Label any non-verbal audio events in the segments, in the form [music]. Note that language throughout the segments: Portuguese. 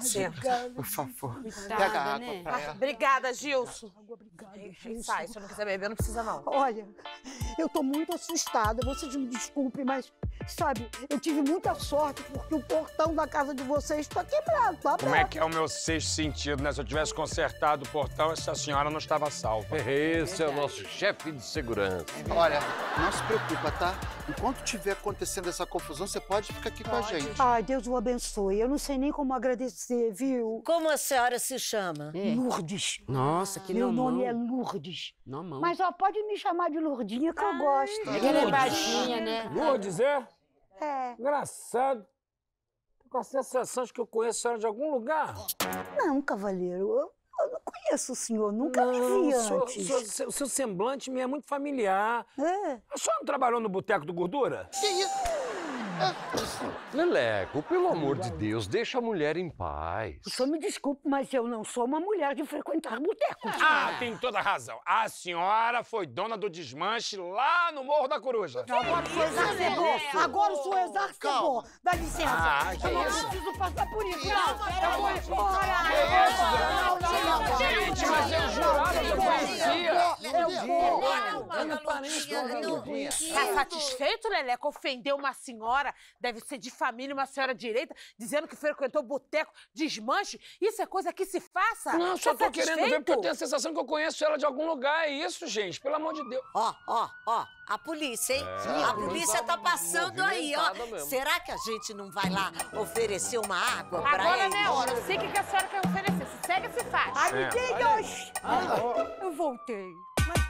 Senta. Por favor. Cuidado, água né? pra ela. Obrigada, Gilson. Água, obrigada, Gilson. Sai, se você não quiser beber, não precisa não. Olha, eu tô muito assustada. Vocês me desculpem, mas, sabe, eu tive muita sorte porque o portão da casa de vocês tá quebrado, tá aberto. Como é que é o meu sexto sentido, né? Se eu tivesse consertado o portão, essa senhora não estava salva. É, esse é, é o nosso chefe de segurança. É Olha, não se preocupa, tá? Enquanto tiver acontecendo essa confusão, você pode ficar aqui pode. com a gente. Ai, Deus o abençoe. Eu não sei nem como agradecer você, viu? Como a senhora se chama? É. Lourdes. Nossa, que Meu nome mão. é Lourdes. Não, mão. Mas ó, pode me chamar de Lourdinha que eu gosto. É que ela é baixinha, né? Lourdes, é? É. Engraçado. Tô com a sensação de que eu conheço a senhora de algum lugar. Não, cavaleiro. Eu, eu não conheço o senhor, nunca não, me vi antes. Seu, o seu, semblante me é muito familiar. É. A senhora não trabalhou no Boteco do Gordura? Que isso? [laughs] Leleco, pelo amor de Deus, deixa a mulher em paz. Só me desculpe, mas eu não sou uma mulher de frequentar botecos. Ah, né? tem toda razão. A senhora foi dona do desmanche lá no Morro da Coruja. Que Agora o senhor exacerbou. Agora o senhor exacerbou. Dá licença. Ah, eu não isso? preciso passar por isso. Não, eu vou embora. Que isso, Não, não, não. Ana é. tá satisfeito, Leleco? Ofendeu uma senhora, deve ser de família, uma senhora direita, dizendo que frequentou boteco, desmanche. Isso é coisa que se faça. Não, tá só tá tô querendo ver porque eu tenho a sensação que eu conheço ela de algum lugar. É isso, gente, pelo amor de Deus. Ó, ó, ó, a polícia, hein? É, a polícia tá, tá passando aí, ó. Mesmo. Será que a gente não vai lá oferecer uma água Agora pra ela? Agora né, não é hora, eu sei o que a senhora quer oferecer. Se segue, se faz. É. Amiguinhos! Ah, eu voltei.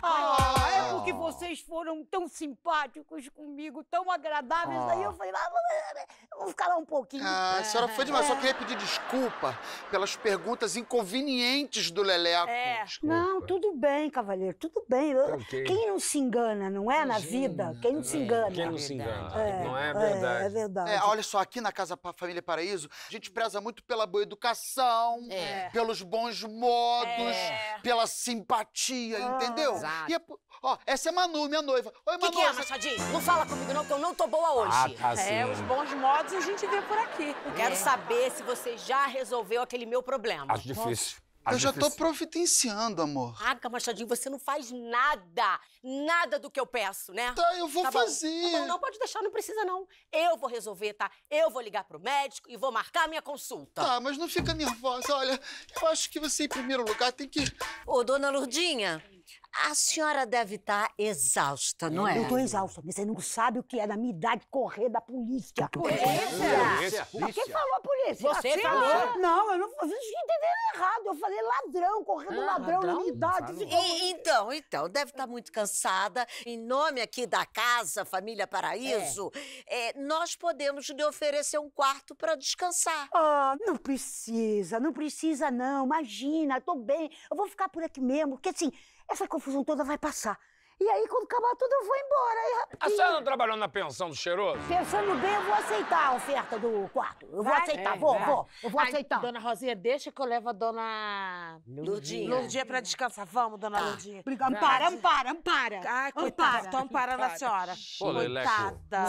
Ah, é porque ah. vocês foram tão simpáticos comigo, tão agradáveis. Daí eu ah. falei, ah, né? vou ficar lá um pouquinho. Ah, a senhora foi demais. É. Só queria pedir desculpa pelas perguntas inconvenientes do Leleco. É. Desculpa. Não, tudo bem, cavaleiro, tudo bem. Okay. Quem não se engana, não é? Imagina. Na vida, quem não se é, engana. Quem não se é engana. É. Não é, é verdade. É, é verdade. É, olha só, aqui na Casa Família Paraíso, a gente preza muito pela boa educação, pelos bons modos, pela simpatia, ah, entendeu? Exato. E ó, essa é Manu, minha noiva. Oi, Manu. O que, que é, Machadinho? Não fala comigo não, que eu não tô boa hoje. Ah, tá, É, os bons modos a gente vê por aqui. Eu quero é. saber se você já resolveu aquele meu problema. Acho difícil. Acho eu já difícil. tô providenciando, amor. Ah, Machadinho, você não faz nada. Nada do que eu peço, né? Tá, eu vou tá fazer. Tá não, pode deixar, não precisa não. Eu vou resolver, tá? Eu vou ligar pro médico e vou marcar a minha consulta. Tá, mas não fica nervosa. Olha, eu acho que você, em primeiro lugar, tem que... Ô, dona Lurdinha, a senhora deve estar tá exausta, não é? Eu estou exausta, mas você não sabe o que é na minha idade correr da polícia. Polícia? polícia? que quem falou a polícia? Você assim, falou? Não, eu não vocês entenderam errado. Eu falei ladrão, correndo ah, ladrão, ladrão, na minha idade. E, então, então, deve estar tá muito cansada. Em nome aqui da casa, família Paraíso, é. É, nós podemos lhe oferecer um quarto para descansar. Ah, não precisa, não precisa não. Imagina, estou bem. Eu vou ficar por aqui mesmo, porque assim, essa confusão toda vai passar. E aí, quando acabar tudo, eu vou embora. rapidinho. A senhora não trabalhou na pensão do cheiroso? Pensando bem, eu vou aceitar a oferta do quarto. Eu vou vai? aceitar, é, vou, vai. vou. Eu vou Ai, aceitar. Dona Rosinha, deixa que eu levo a dona... Lurdinha. Lurdinha pra descansar. Vamos, dona tá. Obrigada. Ampara, ampara, ampara. Ai, coitada. Tô amparando a senhora. Ô, Leleco,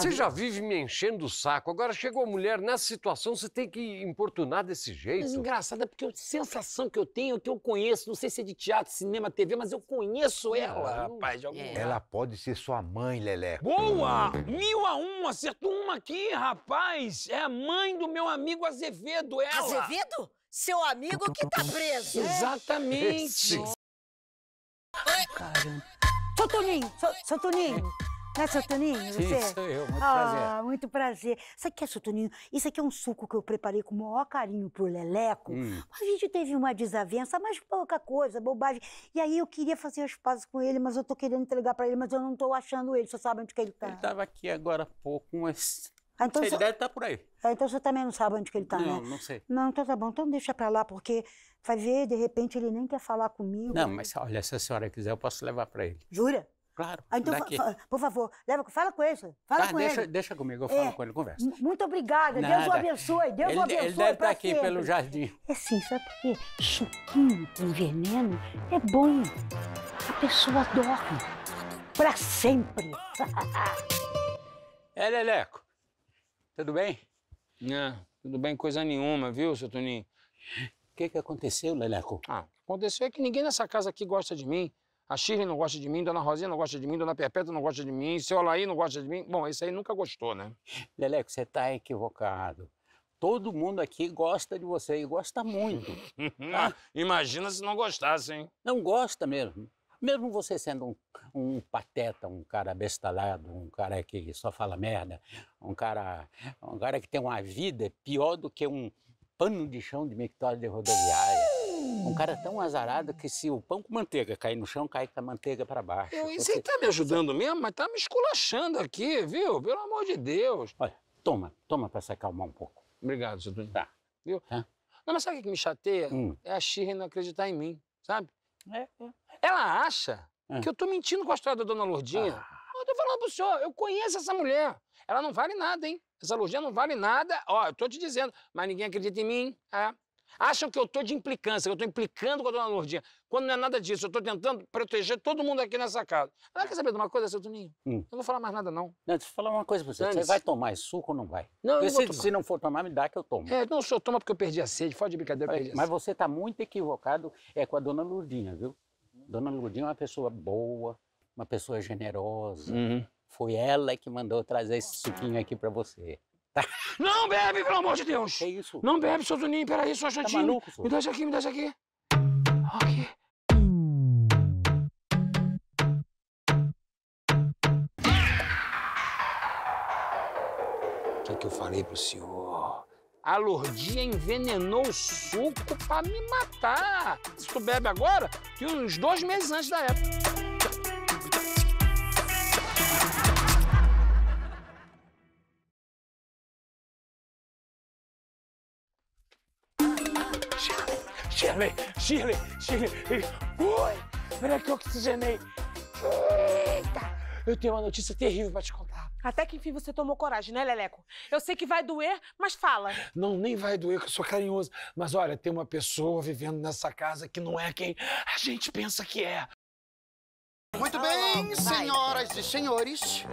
você já vive me enchendo o saco. Agora chegou a mulher nessa situação, você tem que importunar desse jeito. Mas é porque a sensação que eu tenho, é que eu conheço, não sei se é de teatro, cinema, TV, mas eu conheço ah, ela. Ah, rapaz, de algum é. Ela pode ser sua mãe, Lelé. Boa! Mil a um, acertou uma aqui, rapaz. É a mãe do meu amigo Azevedo, ela. Azevedo? Seu amigo que tá preso. [laughs] Exatamente. Caramba. Santoninho! Santoninho! Não tá, é seu Toninho? Sim, você? sou eu, muito ah, prazer. Muito prazer. Sabe o que é, seu Toninho? Isso aqui é um suco que eu preparei com o maior carinho pro Leleco. Hum. A gente teve uma desavença, mas pouca coisa, bobagem. E aí eu queria fazer as pazes com ele, mas eu tô querendo entregar pra ele, mas eu não tô achando ele. Você sabe onde que ele tá? Ele tava aqui agora há pouco, mas... Ah, então Você deve estar tá por aí. Ah, então você também não sabe onde que ele tá, não, né? Não, não sei. Não, então tá bom. Então deixa pra lá, porque vai ver, de repente, ele nem quer falar comigo. Não, mas olha, se a senhora quiser, eu posso levar pra ele. Jura? Claro. Ah, então, por favor, leva, fala com ele. Fala tá, com deixa, ele. Deixa comigo, eu é, falo é, com ele, conversa. Muito obrigada, Nada. Deus o abençoe, Deus ele, o abençoe. Ele deve estar tá aqui sempre. pelo jardim. É sim, sabe por quê? Suquinho com veneno é bom. A pessoa dorme. Pra sempre. [laughs] é, Leleco. Tudo bem? Não, é, tudo bem coisa nenhuma, viu, seu Toninho? O que, que aconteceu, Leleco? Ah, aconteceu é que ninguém nessa casa aqui gosta de mim. A Shirley não gosta de mim, Dona Rosinha não gosta de mim, Dona Perpétua não gosta de mim, Seu Laí não gosta de mim. Bom, esse aí nunca gostou, né? Leleco, você está equivocado. Todo mundo aqui gosta de você e gosta muito. [laughs] tá? Imagina se não gostasse, hein? Não gosta mesmo. Mesmo você sendo um, um, pateta, um cara bestalado, um cara que só fala merda, um cara, um cara que tem uma vida pior do que um pano de chão de mictório de rodoviária. Um cara tão azarado que se o pão com manteiga cair no chão, cai com a manteiga para baixo. Eu, Você Porque... tá me ajudando mesmo, mas tá me esculachando aqui, viu? Pelo amor de Deus. Olha, toma, toma para se acalmar um pouco. Obrigado, seu Tá. Viu? Hã? Tá. Não, mas sabe o que me chateia? Hum. É a Xirra não acreditar em mim, sabe? É, é. Ela acha é. que eu tô mentindo com a história da dona Lourdinha. Ah. Eu tô falando pro senhor, eu conheço essa mulher. Ela não vale nada, hein? Essa Lourdinha não vale nada. Ó, eu tô te dizendo, mas ninguém acredita em mim. Ah. Acham que eu tô de implicância, que eu tô implicando com a dona Lourdinha. Quando não é nada disso, eu tô tentando proteger todo mundo aqui nessa casa. Ah, quer saber de uma coisa, seu Toninho? Hum. Eu não vou falar mais nada, não. Não, deixa eu falar uma coisa pra você. Você vai tomar suco ou não vai? Não, eu não tomar. se, não for tomar, me dá que eu tomo. É, não, senhor toma porque eu perdi a sede. Fode de brincadeira, perdi eu perdi Mas você está muito equivocado é, com a dona Lourdinha, viu? Dona Lourdinha é uma pessoa boa, uma pessoa generosa. Uhum. Foi ela que mandou trazer esse suquinho aqui para você. [laughs] Não bebe, pelo amor de Deus! Que isso? Não bebe, seu Zuninho, peraí, só um instantinho. Tá maluco, me dá isso aqui, me dá isso aqui. Ok. O que, é que eu falei pro senhor? A Lourdinha envenenou o suco pra me matar. Se tu bebe agora, que uns dois meses antes da época. Shirley, Shirley, Shirley. Ui, peraí que eu oxigenei. Eita! Eu tenho uma notícia terrível pra te contar. Até que enfim você tomou coragem, né, Leleco? Eu sei que vai doer, mas fala. Não, nem vai doer, que eu sou carinhoso. Mas olha, tem uma pessoa vivendo nessa casa que não é quem a gente pensa que é. Muito bem, senhoras e senhores.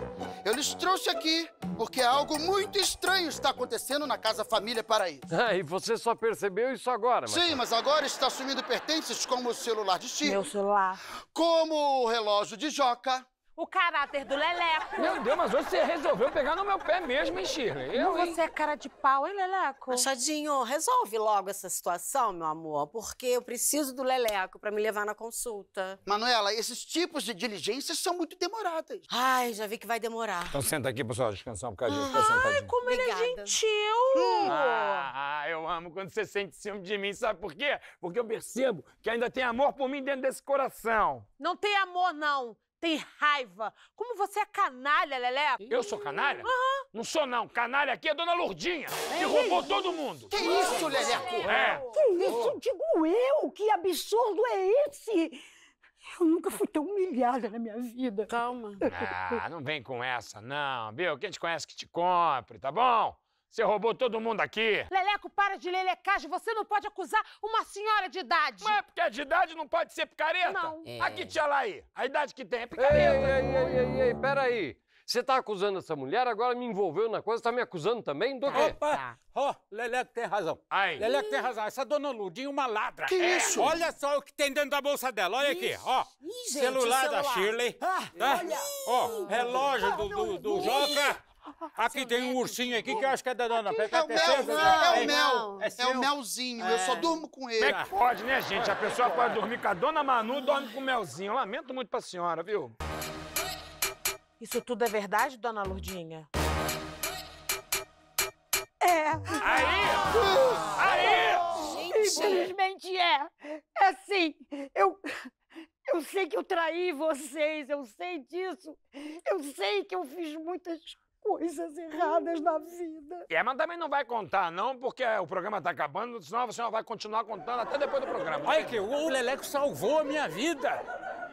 Eu lhes trouxe aqui porque algo muito estranho está acontecendo na Casa Família Paraíso. Ah, e você só percebeu isso agora, Sim, mas agora está assumindo pertences como o celular de Chico. Meu celular. Como o relógio de Joca o caráter do Leleco. Meu Deus, mas você resolveu pegar no meu pé mesmo, hein, Shirley? Eu, você é cara de pau, hein, Leleco? Machadinho, resolve logo essa situação, meu amor, porque eu preciso do Leleco para me levar na consulta. Manuela, esses tipos de diligências são muito demoradas. Ai, já vi que vai demorar. Então senta aqui, pessoal, descansar um bocadinho. Ah. Ai, como Obrigada. ele é gentil! Hum. Ah, eu amo quando você sente ciúme de mim, sabe por quê? Porque eu percebo que ainda tem amor por mim dentro desse coração. Não tem amor, não tem raiva. Como você é canalha, Lelé. Eu sou canalha? Uhum. Não sou, não. Canalha aqui é Dona Lourdinha, que Ei. roubou todo mundo. Que isso, Leleco? É. Que isso? Digo eu. Que absurdo é esse? Eu nunca fui tão humilhada na minha vida. Calma. Ah, não vem com essa, não, viu? Quem te conhece que te compre, tá bom? Você roubou todo mundo aqui. Leleco, para de lelecagem. Você não pode acusar uma senhora de idade. Mas é porque de idade não pode ser picareta? Não. É. Aqui, tia Laí, a idade que tem é picareta. Ei, ei, ei, ei, ei, peraí. Você tá acusando essa mulher, agora me envolveu na coisa, tá me acusando também? Do quê? Opa! Tá. Ó, oh, Leleco tem razão. Ai. Leleco tem razão. Essa dona Ludinha é uma ladra. Que é. isso? Olha só o que tem dentro da bolsa dela. Olha Ixi. aqui, ó. celular, celular, da Shirley. Ah, tá? Olha. Ó, relógio do, do, do Joca. Aqui Seu tem um ursinho aqui que eu acho que é da dona Pepe. É, o mel, não, é, o né? é mel. É, é o melzinho. Eu só é. durmo com ele. Como é que pode, né, gente? A pessoa pode dormir com a dona Manu, dorme com o melzinho. Eu lamento muito pra senhora, viu? Isso tudo é verdade, dona Lurdinha? É. Aí! Aí! gente. Infelizmente é. É assim, eu... Eu sei que eu traí vocês, eu sei disso. Eu sei que eu fiz muitas coisas erradas na vida. É, mas também não vai contar, não, porque o programa tá acabando, senão você vai continuar contando até depois do programa. Olha que o Leleco salvou a minha vida.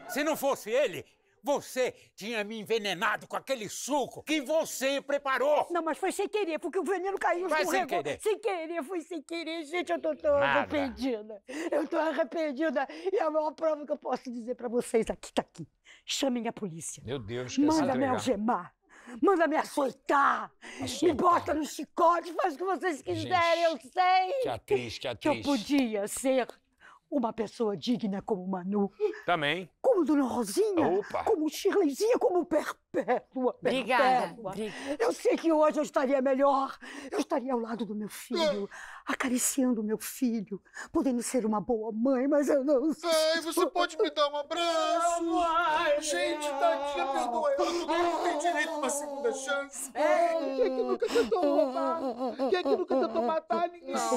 Se não fosse ele, você tinha me envenenado com aquele suco que você preparou! Não, mas foi sem querer, porque o veneno caiu Foi sem querer. Sem querer, foi sem querer. Gente, eu tô tão Nada. arrependida. Eu tô arrependida. E é a maior prova que eu posso dizer pra vocês aqui tá aqui. Chamem a polícia. Meu Deus, que Manda me algemar manda me açoitar, açoitar, me bota no chicote, faz o que vocês quiserem, Gente, eu sei. Que atriz, que atriz. Que eu podia ser uma pessoa digna como Manu. Também. Como Dona Rosinha. Opa. Como Shirleyzinha, como Perpétua. Obrigada. Eu sei que hoje eu estaria melhor. Eu estaria ao lado do meu filho, acariciando o meu filho, podendo ser uma boa mãe, mas eu não sei. Ai, você pode me dar um abraço? Não, mãe, Gente, tadinha, tá perdoa Eu não tenho direito a uma segunda chance. É, quem é que nunca tentou roubar? Quem é que nunca tentou matar ninguém? Não.